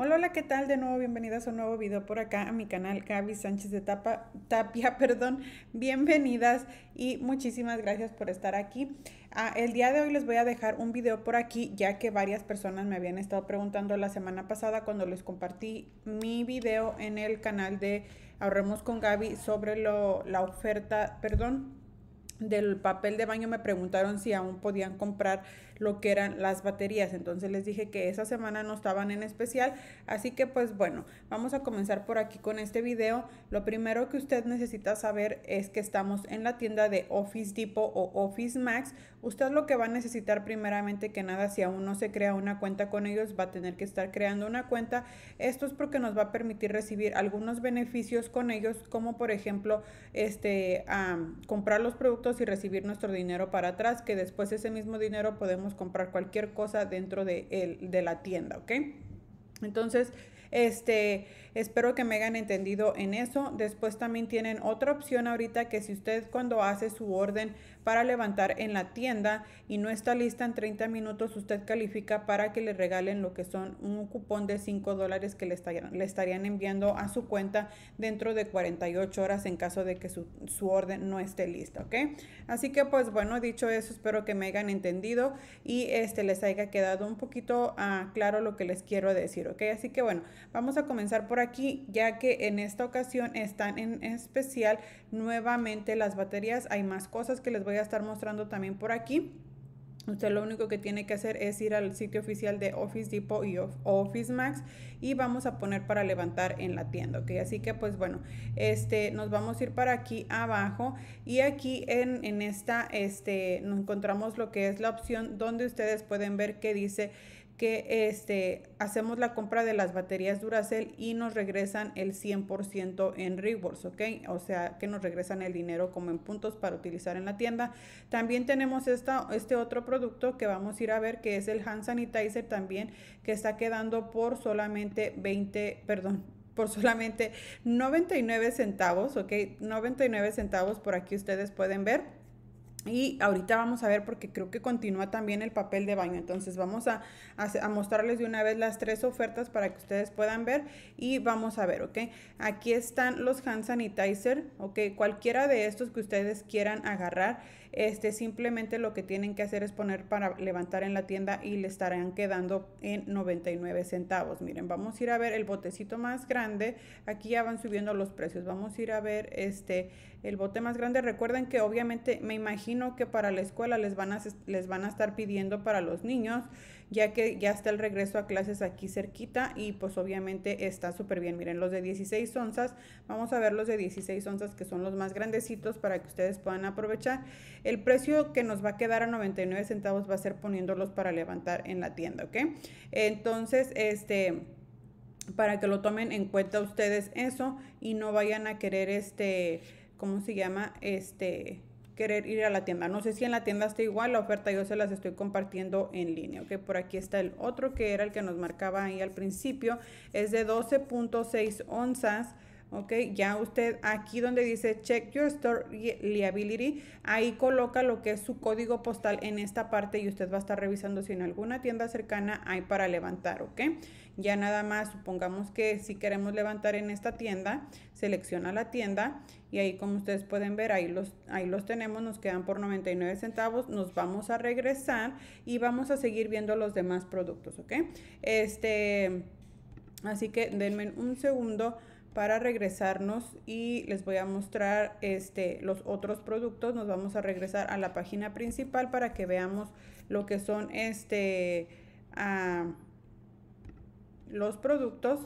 Hola, hola, ¿qué tal? De nuevo, bienvenidas a un nuevo video por acá a mi canal Gaby Sánchez de Tapia, perdón, bienvenidas y muchísimas gracias por estar aquí. Ah, el día de hoy les voy a dejar un video por aquí, ya que varias personas me habían estado preguntando la semana pasada cuando les compartí mi video en el canal de Ahorremos con Gaby sobre la oferta, perdón, del papel de baño me preguntaron si aún podían comprar lo que eran las baterías. Entonces les dije que esa semana no estaban en especial. Así que pues bueno, vamos a comenzar por aquí con este video. Lo primero que usted necesita saber es que estamos en la tienda de Office Depot o Office Max. Usted lo que va a necesitar primeramente que nada, si aún no se crea una cuenta con ellos, va a tener que estar creando una cuenta. Esto es porque nos va a permitir recibir algunos beneficios con ellos, como por ejemplo, este, comprar los productos y recibir nuestro dinero para atrás, que después ese mismo dinero podemos comprar cualquier cosa dentro de, de la tienda, ¿ok? Entonces, este, espero que me hayan entendido en eso. Después también tienen otra opción ahorita que si usted cuando hace su orden para levantar en la tienda y no está lista en 30 minutos, usted califica para que le regalen lo que son un cupón de 5 dólares que le estarían, le estarían enviando a su cuenta dentro de 48 horas en caso de que su, orden no esté lista, ¿ok? Así que pues bueno, dicho eso, espero que me hayan entendido y este les haya quedado un poquito ah, claro lo que les quiero decir, ¿ok? Así que bueno, Vamos a comenzar por aquí, ya que en esta ocasión están en especial nuevamente las baterías. Hay más cosas que les voy a estar mostrando también por aquí. Usted lo único que tiene que hacer es ir al sitio oficial de Office Depot y Office Max y vamos a poner para levantar en la tienda, ¿ok? Así que pues bueno, este, nos vamos a ir para aquí abajo y aquí en, esta, este, nos encontramos lo que es la opción donde ustedes pueden ver que dice que este, hacemos la compra de las baterías Duracell y nos regresan el 100% en rewards, ¿ok? O sea, que nos regresan el dinero como en puntos para utilizar en la tienda. También tenemos esta, este otro producto que vamos a ir a ver, que es el hand sanitizer también, que está quedando por solamente 20, perdón, por solamente 99 centavos, ¿ok? 99 centavos por aquí ustedes pueden ver y ahorita vamos a ver porque creo que continúa también el papel de baño. Entonces vamos a, mostrarles de una vez las tres ofertas para que ustedes puedan ver y vamos a ver, ¿ok? Aquí están los hand sanitizer, ¿ok? Cualquiera de estos que ustedes quieran agarrar, este simplemente lo que tienen que hacer es poner para levantar en la tienda y le estarán quedando en 99 centavos. Miren, vamos a ir a ver el botecito más grande. Aquí ya van subiendo los precios. Vamos a ir a ver este el bote más grande. Recuerden que obviamente me imagino imagino que para la escuela les van a, les van a estar pidiendo para los niños, ya que ya está el regreso a clases aquí cerquita y pues obviamente está súper bien. Miren, los de 16 onzas, vamos a ver los de 16 onzas que son los más grandecitos para que ustedes puedan aprovechar. El precio que nos va a quedar a 99 centavos va a ser poniéndolos para levantar en la tienda, ¿ok? Entonces, este para que lo tomen en cuenta ustedes eso y no vayan a querer este, ¿cómo se llama? Este, querer ir a la tienda. No sé si en la tienda está igual la oferta, yo se las estoy compartiendo en línea. que por aquí está el otro que era el que nos marcaba ahí al principio, es de 12.6 onzas ¿ok? Ya usted aquí donde dice check your store liability, ahí coloca lo que es su código postal en esta parte y usted va a estar revisando si en alguna tienda cercana hay para levantar, ¿ok? Ya nada más, supongamos que si queremos levantar en esta tienda, selecciona la tienda y ahí como ustedes pueden ver, ahí los, ahí los tenemos, nos quedan por 99 centavos, nos vamos a regresar y vamos a seguir viendo los demás productos, ¿ok? Este... Así que denme un segundo para regresarnos y les voy a mostrar este, los otros productos. Nos vamos a regresar a la página principal para que veamos lo que son este, ah, los productos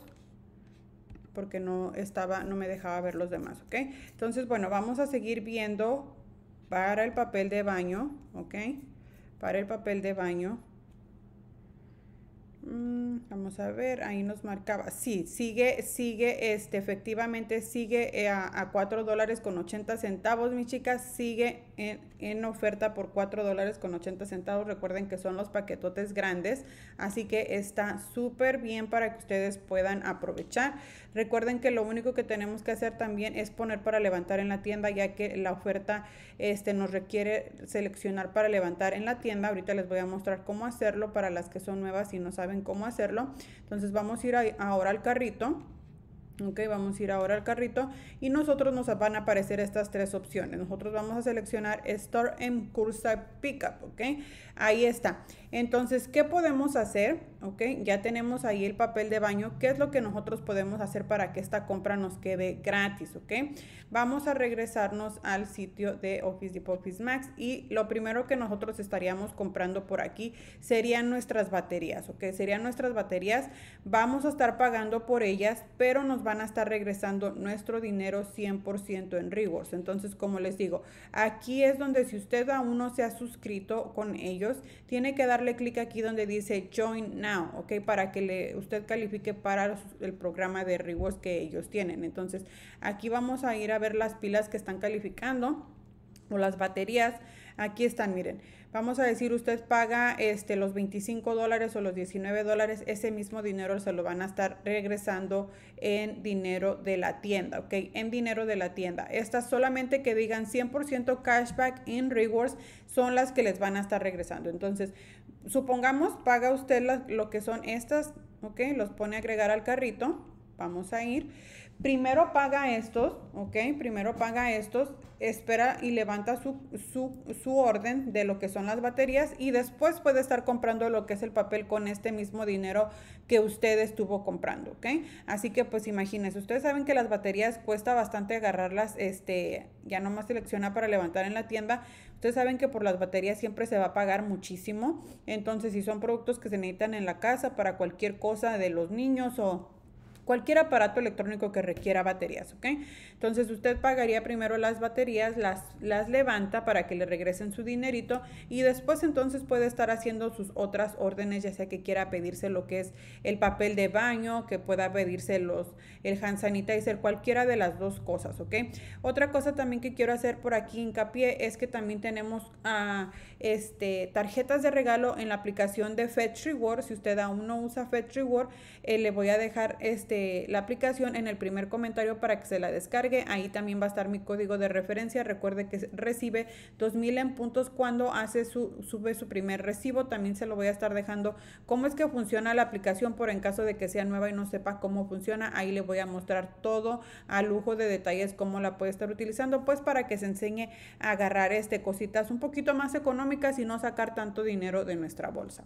porque no estaba, no me dejaba ver los demás, ¿ok? Entonces, bueno, vamos a seguir viendo para el papel de baño, ¿ok? Para el papel de baño. Mm, vamos a ver, ahí nos marcaba. Sí, sigue, sigue, este, efectivamente sigue eh, a, a 4 dólares con 80 centavos, mis chicas. Sigue en, oferta por 4 dólares con 80 centavos. Recuerden que son los paquetotes grandes, así que está súper bien para que ustedes puedan aprovechar. Recuerden que lo único que tenemos que hacer también es poner para levantar en la tienda, ya que la oferta este, nos requiere seleccionar para levantar en la tienda. Ahorita les voy a mostrar cómo hacerlo para las que son nuevas y no saben en cómo hacerlo. Entonces vamos a ir ahora al carrito. Ok, vamos a ir ahora al carrito y nosotros nos van a aparecer estas tres opciones. Nosotros vamos a seleccionar Store en Cursa Pickup, ok. Ahí está. Entonces, ¿qué podemos hacer? ¿ok? Ya tenemos ahí el papel de baño. ¿Qué es lo que nosotros podemos hacer para que esta compra nos quede gratis, ¿ok? Vamos a regresarnos al sitio de Office Depot Office Max y lo primero que nosotros estaríamos comprando por aquí serían nuestras baterías, ¿ok? Serían nuestras baterías. Vamos a estar pagando por ellas, pero nos van a estar regresando nuestro dinero 100% en rewards. Entonces, como les digo, aquí es donde si usted aún no se ha suscrito con ellos, tiene que darle clic aquí donde dice Join Now Ah, ¿ok? Para que le, usted califique para el programa de rewards que ellos tienen. Entonces, aquí vamos a ir a ver las pilas que están calificando o las baterías. Aquí están, miren. Vamos a decir, usted paga este, los 25 dólares o los 19 dólares, ese mismo dinero se lo van a estar regresando en dinero de la tienda, ¿ok? En dinero de la tienda. Estas solamente que digan 100% cashback in rewards son las que les van a estar regresando. Entonces, supongamos, paga usted lo, que son estas, ¿ok? Los pone a agregar al carrito. Vamos a ir. Primero paga estos, ¿ok? Primero paga estos espera y levanta su, su, su, orden de lo que son las baterías y después puede estar comprando lo que es el papel con este mismo dinero que usted estuvo comprando, ¿ok? Así que pues imagínense, ustedes saben que las baterías cuesta bastante agarrarlas, este, ya nomás selecciona para levantar en la tienda, ustedes saben que por las baterías siempre se va a pagar muchísimo, entonces si son productos que se necesitan en la casa para cualquier cosa de los niños o cualquier aparato electrónico que requiera baterías, ¿ok? Entonces usted pagaría primero las baterías, las, las levanta para que le regresen su dinerito y después entonces puede estar haciendo sus otras órdenes, ya sea que quiera pedirse lo que es el papel de baño, que pueda pedirse los, el hand sanitizer, cualquiera de las dos cosas, ¿ok? Otra cosa también que quiero hacer por aquí hincapié es que también tenemos a ah, este, tarjetas de regalo en la aplicación de Fetch Reward. Si usted aún no usa Fetch Reward, eh, le voy a dejar este este, la aplicación en el primer comentario para que se la descargue. Ahí también va a estar mi código de referencia. Recuerde que recibe 2000 en puntos cuando hace su, sube su primer recibo. También se lo voy a estar dejando cómo es que funciona la aplicación por en caso de que sea nueva y no sepa cómo funciona. Ahí le voy a mostrar todo a lujo de detalles cómo la puede estar utilizando, pues para que se enseñe a agarrar este cositas un poquito más económicas y no sacar tanto dinero de nuestra bolsa,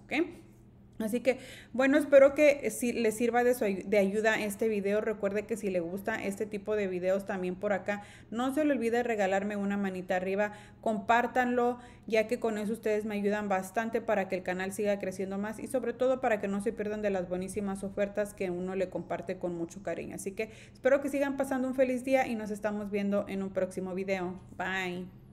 Así que bueno, espero que eh, si les sirva de, de ayuda este video. Recuerde que si le gusta este tipo de videos también por acá, no se le olvide regalarme una manita arriba, compártanlo, ya que con eso ustedes me ayudan bastante para que el canal siga creciendo más y sobre todo para que no se pierdan de las buenísimas ofertas que uno le comparte con mucho cariño. Así que espero que sigan pasando un feliz día y nos estamos viendo en un próximo video. Bye.